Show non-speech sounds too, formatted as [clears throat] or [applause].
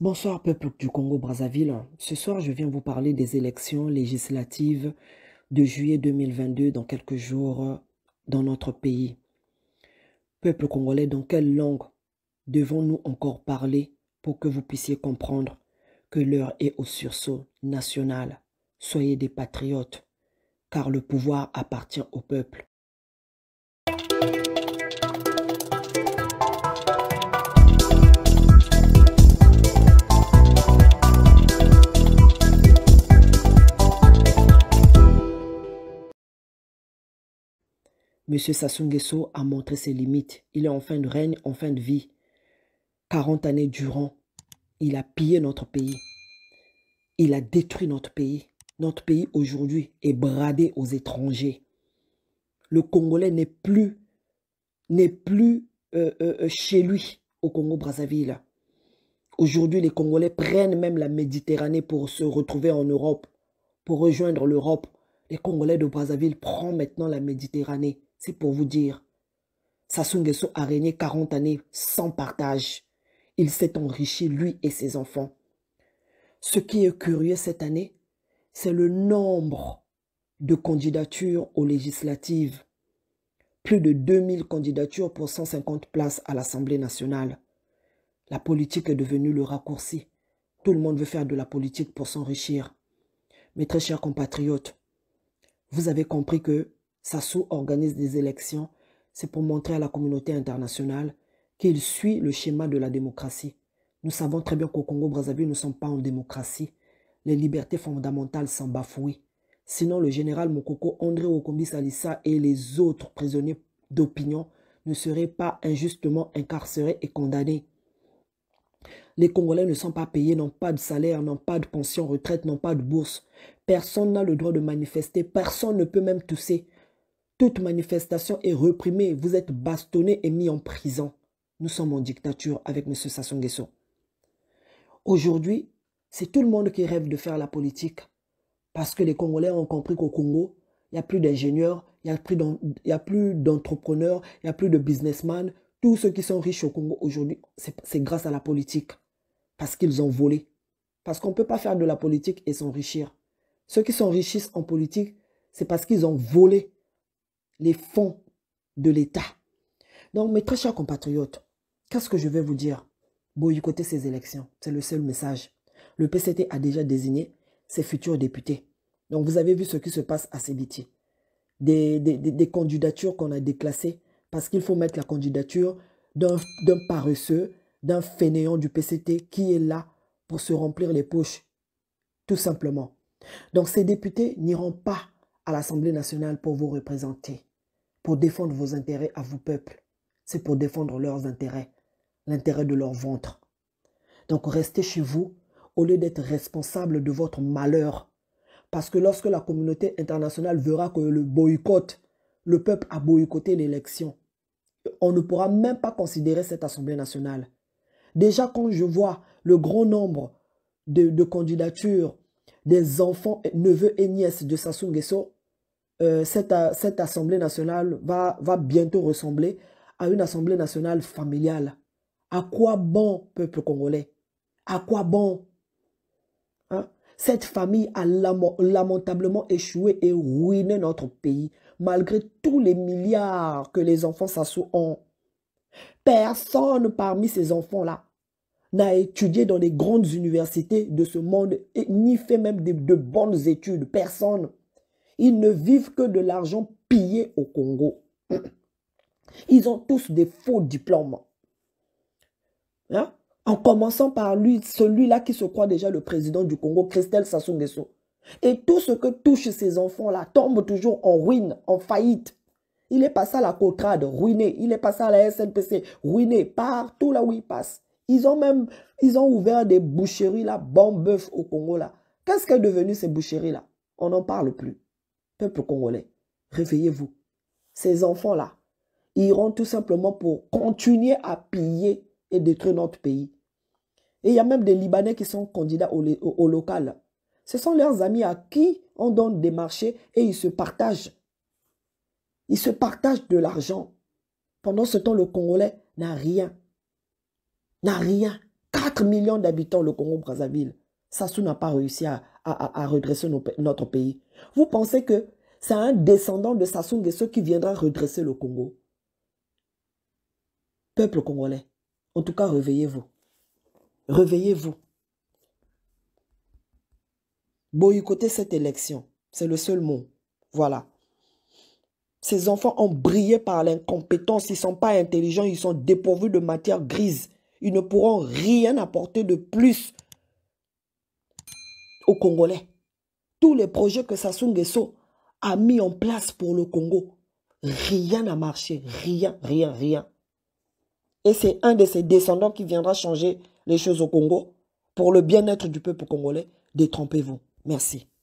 Bonsoir peuple du Congo-Brazzaville. Ce soir, je viens vous parler des élections législatives de juillet 2022 dans quelques jours dans notre pays. Peuple congolais, dans quelle langue devons-nous encore parler pour que vous puissiez comprendre que l'heure est au sursaut national Soyez des patriotes, car le pouvoir appartient au peuple. Monsieur Sassou a montré ses limites. Il est en fin de règne, en fin de vie. 40 années durant, il a pillé notre pays. Il a détruit notre pays. Notre pays aujourd'hui est bradé aux étrangers. Le Congolais n'est plus, n'est plus euh, euh, euh, chez lui au Congo-Brazzaville. Aujourd'hui, les Congolais prennent même la Méditerranée pour se retrouver en Europe, pour rejoindre l'Europe, les Congolais de Brazzaville prennent maintenant la Méditerranée. C'est pour vous dire. Sassou a régné 40 années sans partage. Il s'est enrichi, lui et ses enfants. Ce qui est curieux cette année, c'est le nombre de candidatures aux législatives. Plus de 2000 candidatures pour 150 places à l'Assemblée nationale. La politique est devenue le raccourci. Tout le monde veut faire de la politique pour s'enrichir. Mes très chers compatriotes, vous avez compris que Sassou organise des élections, c'est pour montrer à la communauté internationale qu'il suit le schéma de la démocratie. Nous savons très bien qu'au Congo-Brazzaville, nous ne sommes pas en démocratie. Les libertés fondamentales sont bafouées. Sinon, le général Mokoko, André Okombi Salissa et les autres prisonniers d'opinion ne seraient pas injustement incarcérés et condamnés. Les Congolais ne sont pas payés, n'ont pas de salaire, n'ont pas de pension retraite, n'ont pas de bourse. Personne n'a le droit de manifester. Personne ne peut même tousser. Toute manifestation est réprimée. Vous êtes bastonné et mis en prison. Nous sommes en dictature avec M. Sassou Nguesso. Aujourd'hui, c'est tout le monde qui rêve de faire la politique. Parce que les Congolais ont compris qu'au Congo, il n'y a plus d'ingénieurs, il n'y a plus d'entrepreneurs, il n'y a plus de businessmen. Tous ceux qui sont riches au Congo aujourd'hui, c'est grâce à la politique. Parce qu'ils ont volé. Parce qu'on ne peut pas faire de la politique et s'enrichir. Ceux qui s'enrichissent en politique, c'est parce qu'ils ont volé les fonds de l'État. Donc, mes très chers compatriotes, qu'est-ce que je vais vous dire Boycotter ces élections, c'est le seul message. Le PCT a déjà désigné ses futurs députés. Donc, vous avez vu ce qui se passe à Sébiti. des candidatures qu'on a déclassées parce qu'il faut mettre la candidature d'un paresseux, d'un fainéant du PCT qui est là pour se remplir les poches, tout simplement. Donc ces députés n'iront pas à l'Assemblée nationale pour vous représenter, pour défendre vos intérêts à vos peuples. C'est pour défendre leurs intérêts, l'intérêt de leur ventre. Donc restez chez vous au lieu d'être responsable de votre malheur. Parce que lorsque la communauté internationale verra que le boycott, le peuple a boycotté l'élection, on ne pourra même pas considérer cette Assemblée nationale. Déjà quand je vois le grand nombre de candidatures des enfants, neveux et nièces de Sassou Nguesso, euh, euh, cette, Assemblée nationale va, va bientôt ressembler à une Assemblée nationale familiale. À quoi bon, peuple congolais À quoi bon hein? Cette famille a lamentablement échoué et ruiné notre pays, malgré tous les milliards que les enfants Sassou ont. Personne parmi ces enfants-là n'a étudié dans les grandes universités de ce monde, et ni fait même de, bonnes études. Personne. Ils ne vivent que de l'argent pillé au Congo. [clears throat] Ils ont tous des faux diplômes. Hein? En commençant par lui, celui-là qui se croit déjà le président du Congo, Christelle Sassou Nguesso. Et tout ce que touche ces enfants-là tombe toujours en ruine, en faillite. Il est passé à la Cotrade, ruiné. Il est passé à la SNPC, ruiné. Partout là où il passe. Ils ont même, ils ont ouvert des boucheries là, bon bœuf au Congo là. Qu'est-ce qu'est devenu ces boucheries là On n'en parle plus. Peuple congolais, réveillez-vous. Ces enfants là, ils iront tout simplement pour continuer à piller et détruire notre pays. Et il y a même des Libanais qui sont candidats au local. Ce sont leurs amis à qui on donne des marchés et ils se partagent. Ils se partagent de l'argent. Pendant ce temps, le Congolais n'a rien n'a rien. 4 millions d'habitants, le Congo-Brazzaville. Sassou n'a pas réussi à, redresser notre pays. Vous pensez que c'est un descendant de Sassou qui viendra redresser le Congo Peuple congolais, en tout cas, réveillez-vous. Réveillez-vous. Boycotter cette élection, c'est le seul mot. Voilà. Ces enfants ont brillé par l'incompétence, ils ne sont pas intelligents, ils sont dépourvus de matière grise. Ils ne pourront rien apporter de plus aux Congolais. Tous les projets que Sassou Nguesso a mis en place pour le Congo, rien n'a marché. Rien, rien, rien. Et c'est un de ses descendants qui viendra changer les choses au Congo pour le bien-être du peuple congolais. Détrompez-vous. Merci.